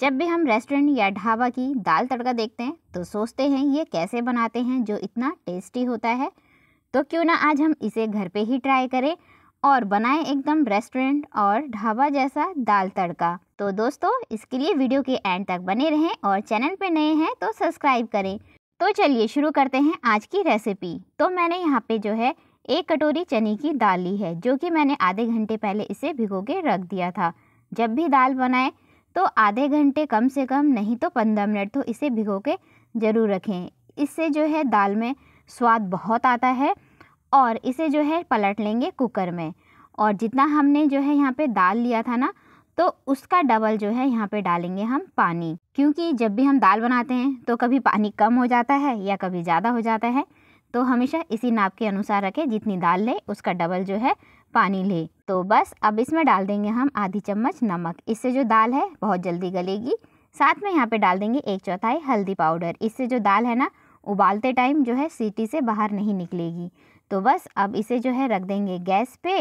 जब भी हम रेस्टोरेंट या ढाबा की दाल तड़का देखते हैं तो सोचते हैं ये कैसे बनाते हैं जो इतना टेस्टी होता है तो क्यों ना आज हम इसे घर पे ही ट्राई करें और बनाएं एकदम रेस्टोरेंट और ढाबा जैसा दाल तड़का तो दोस्तों इसके लिए वीडियो के एंड तक बने रहें और चैनल पर नए हैं तो सब्सक्राइब करें तो चलिए शुरू करते हैं आज की रेसिपी तो मैंने यहाँ पर जो है एक कटोरी चने की दाल ली है जो कि मैंने आधे घंटे पहले इसे भिगो के रख दिया था जब भी दाल बनाएं तो आधे घंटे कम से कम नहीं तो पंद्रह मिनट तो इसे भिगो के ज़रूर रखें इससे जो है दाल में स्वाद बहुत आता है और इसे जो है पलट लेंगे कुकर में और जितना हमने जो है यहाँ पे दाल लिया था ना तो उसका डबल जो है यहाँ पे डालेंगे हम पानी क्योंकि जब भी हम दाल बनाते हैं तो कभी पानी कम हो जाता है या कभी ज़्यादा हो जाता है तो हमेशा इसी नाप के अनुसार रखें जितनी दाल ले उसका डबल जो है पानी ले तो बस अब इसमें डाल देंगे हम आधी चम्मच नमक इससे जो दाल है बहुत जल्दी गलेगी साथ में यहाँ पे डाल देंगे एक चौथाई हल्दी पाउडर इससे जो दाल है ना उबालते टाइम जो है सीटी से बाहर नहीं निकलेगी तो बस अब इसे जो है रख देंगे गैस पे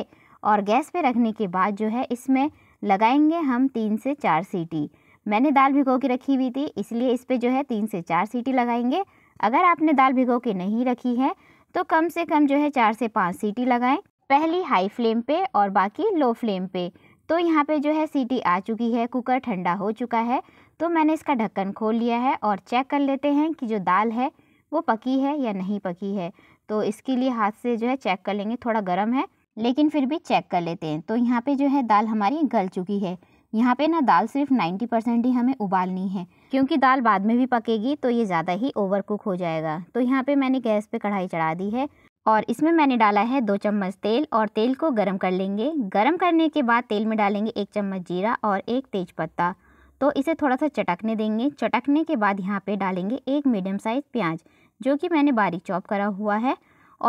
और गैस पे रखने के बाद जो है इसमें लगाएंगे हम तीन से चार सीटी मैंने दाल भिगो के रखी हुई थी इसलिए इस पर जो है तीन से चार सीटी लगाएंगे अगर आपने दाल भिगो के नहीं रखी है तो कम से कम जो है चार से पाँच सीटी लगाएँ पहली हाई फ्लेम पे और बाकी लो फ्लेम पे तो यहाँ पे जो है सीटी आ चुकी है कुकर ठंडा हो चुका है तो मैंने इसका ढक्कन खोल लिया है और चेक कर लेते हैं कि जो दाल है वो पकी है या नहीं पकी है तो इसके लिए हाथ से जो है चेक कर लेंगे थोड़ा गर्म है लेकिन फिर भी चेक कर लेते हैं तो यहाँ पे जो है दाल हमारी गल चुकी है यहाँ पे ना दाल सिर्फ 90 परसेंट ही हमें उबालनी है क्योंकि दाल बाद में भी पकेगी तो ये ज़्यादा ही ओवर कुक हो जाएगा तो यहाँ पे मैंने गैस पे कढ़ाई चढ़ा दी है और इसमें मैंने डाला है दो चम्मच तेल और तेल को गरम कर लेंगे गरम करने के बाद तेल में डालेंगे एक चम्मच जीरा और एक तेज़पत्ता तो इसे थोड़ा सा चटकने देंगे चटकने के बाद यहाँ पे डालेंगे एक मीडियम साइज़ प्याज जो कि मैंने बारीक चॉप करा हुआ है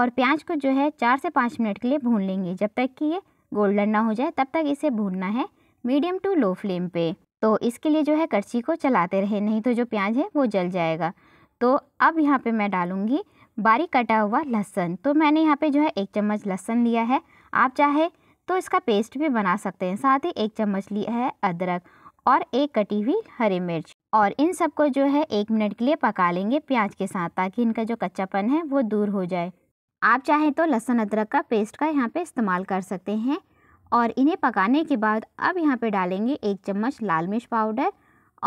और प्याज को जो है चार से पाँच मिनट के लिए भून लेंगे जब तक कि ये गोल्डन ना हो जाए तब तक इसे भूनना है मीडियम टू लो फ्लेम पर तो इसके लिए जो है कड़छी को चलाते रहे नहीं तो जो प्याज है वो जल जाएगा तो अब यहाँ पर मैं डालूँगी बारीक कटा हुआ लहसन तो मैंने यहाँ पे जो है एक चम्मच लहसन लिया है आप चाहे तो इसका पेस्ट भी बना सकते हैं साथ ही एक चम्मच लिया है अदरक और एक कटी हुई हरी मिर्च और इन सबको जो है एक मिनट के लिए पका लेंगे प्याज के साथ ताकि इनका जो कच्चापन है वो दूर हो जाए आप चाहें तो लहसुन अदरक का पेस्ट का यहाँ पे इस्तेमाल कर सकते हैं और इन्हें पकाने के बाद अब यहाँ पे डालेंगे एक चम्मच लाल मिर्च पाउडर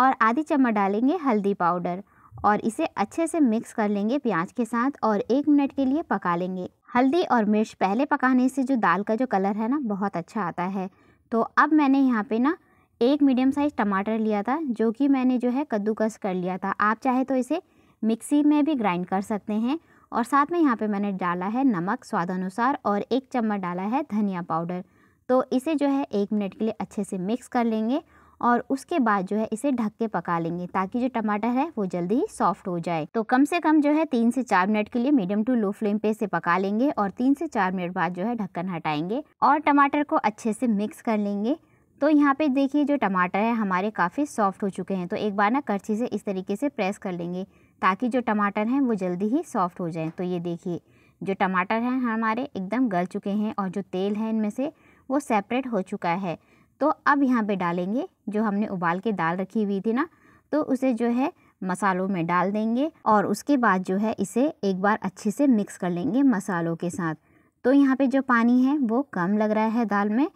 और आधी चम्मच डालेंगे हल्दी पाउडर और इसे अच्छे से मिक्स कर लेंगे प्याज के साथ और एक मिनट के लिए पका लेंगे हल्दी और मिर्च पहले पकाने से जो दाल का जो कलर है ना बहुत अच्छा आता है तो अब मैंने यहाँ पे ना एक मीडियम साइज़ टमाटर लिया था जो कि मैंने जो है कद्दूकस कर लिया था आप चाहे तो इसे मिक्सी में भी ग्राइंड कर सकते हैं और साथ में यहाँ पे मैंने डाला है नमक स्वाद अनुसार और एक चम्मच डाला है धनिया पाउडर तो इसे जो है एक मिनट के लिए अच्छे से मिक्स कर लेंगे और उसके बाद जो है इसे ढक के पका लेंगे ताकि जो टमाटर है वो जल्दी ही सॉफ्ट हो जाए तो कम से कम जो है तीन से चार मिनट के लिए मीडियम टू लो फ्लेम पे इसे पका लेंगे और तीन से चार मिनट बाद जो है ढक्कन हटाएंगे और टमाटर को अच्छे से मिक्स कर लेंगे तो यहाँ पे देखिए जो टमाटर है हमारे काफ़ी सॉफ्ट हो चुके हैं तो एक बार ना करछी से इस तरीके से प्रेस कर लेंगे ताकि जो टमाटर हैं वो जल्दी ही सॉफ्ट हो जाएँ तो ये देखिए जो टमाटर हैं हमारे एकदम गल चुके हैं और जो तेल है इनमें से वो सेपरेट हो चुका है तो अब यहाँ पे डालेंगे जो हमने उबाल के दाल रखी हुई थी ना तो उसे जो है मसालों में डाल देंगे और उसके बाद जो है इसे एक बार अच्छे से मिक्स कर लेंगे मसालों के साथ तो यहाँ पे जो पानी है वो कम लग रहा है दाल में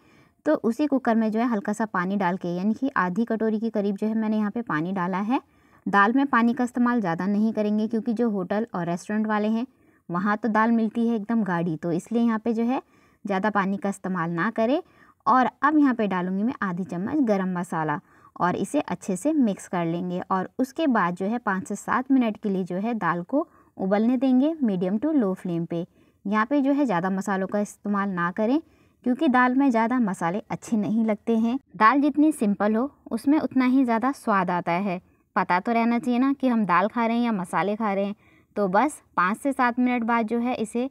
तो उसी कुकर में जो है हल्का सा पानी डाल के यानी कि आधी कटोरी के करीब जो है मैंने यहाँ पर पानी डाला है दाल में पानी का इस्तेमाल ज़्यादा नहीं करेंगे क्योंकि जो होटल और रेस्टोरेंट वाले हैं वहाँ तो दाल मिलती है एकदम गाढ़ी तो इसलिए यहाँ पर जो है ज़्यादा पानी का इस्तेमाल ना करें और अब यहाँ पे डालूँगी मैं आधी चम्मच गरम मसाला और इसे अच्छे से मिक्स कर लेंगे और उसके बाद जो है पाँच से सात मिनट के लिए जो है दाल को उबलने देंगे मीडियम टू लो फ्लेम पे यहाँ पे जो है ज़्यादा मसालों का इस्तेमाल ना करें क्योंकि दाल में ज़्यादा मसाले अच्छे नहीं लगते हैं दाल जितनी सिंपल हो उसमें उतना ही ज़्यादा स्वाद आता है पता तो रहना चाहिए ना कि हम दाल खा रहे हैं या मसाले खा रहे हैं तो बस पाँच से सात मिनट बाद जो है इसे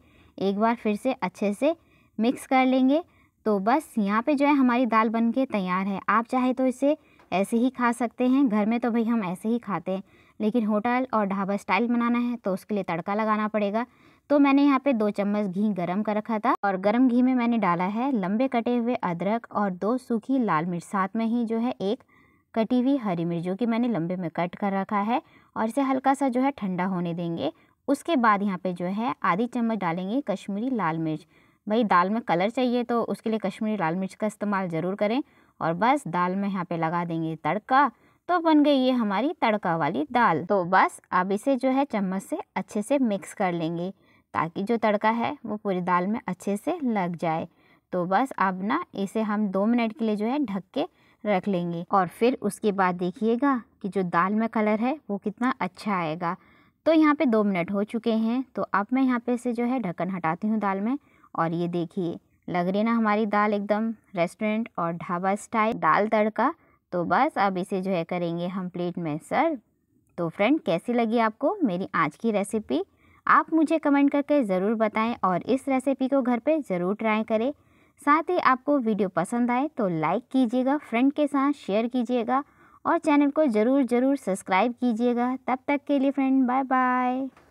एक बार फिर से अच्छे से मिक्स कर लेंगे तो बस यहाँ पे जो है हमारी दाल बन के तैयार है आप चाहे तो इसे ऐसे ही खा सकते हैं घर में तो भाई हम ऐसे ही खाते हैं लेकिन होटल और ढाबा स्टाइल बनाना है तो उसके लिए तड़का लगाना पड़ेगा तो मैंने यहाँ पे दो चम्मच घी गरम कर रखा था और गरम घी में मैंने डाला है लंबे कटे हुए अदरक और दो सूखी लाल मिर्च साथ में ही जो है एक कटी हुई हरी मिर्च जो कि मैंने लंबे में कट कर रखा है और इसे हल्का सा जो है ठंडा होने देंगे उसके बाद यहाँ पे जो है आधी चम्मच डालेंगे कश्मीरी लाल मिर्च वही दाल में कलर चाहिए तो उसके लिए कश्मीरी लाल मिर्च का इस्तेमाल ज़रूर करें और बस दाल में यहाँ पे लगा देंगे तड़का तो बन गई ये हमारी तड़का वाली दाल तो बस अब इसे जो है चम्मच से अच्छे से मिक्स कर लेंगे ताकि जो तड़का है वो पूरी दाल में अच्छे से लग जाए तो बस अब ना इसे हम दो मिनट के लिए जो है ढक के रख लेंगे और फिर उसके बाद देखिएगा कि जो दाल में कलर है वो कितना अच्छा आएगा तो यहाँ पे दो मिनट हो चुके हैं तो अब मैं यहाँ पे से जो है ढक्कन हटाती हूँ दाल में और ये देखिए लग रही ना हमारी दाल एकदम रेस्टोरेंट और ढाबा स्टाइल दाल तड़का तो बस अब इसे जो है करेंगे हम प्लेट में सर्व तो फ्रेंड कैसी लगी आपको मेरी आज की रेसिपी आप मुझे कमेंट करके ज़रूर बताएं और इस रेसिपी को घर पे ज़रूर ट्राई करें साथ ही आपको वीडियो पसंद आए तो लाइक कीजिएगा फ्रेंड के साथ शेयर कीजिएगा और चैनल को ज़रूर ज़रूर सब्सक्राइब कीजिएगा तब तक के लिए फ्रेंड बाय बाय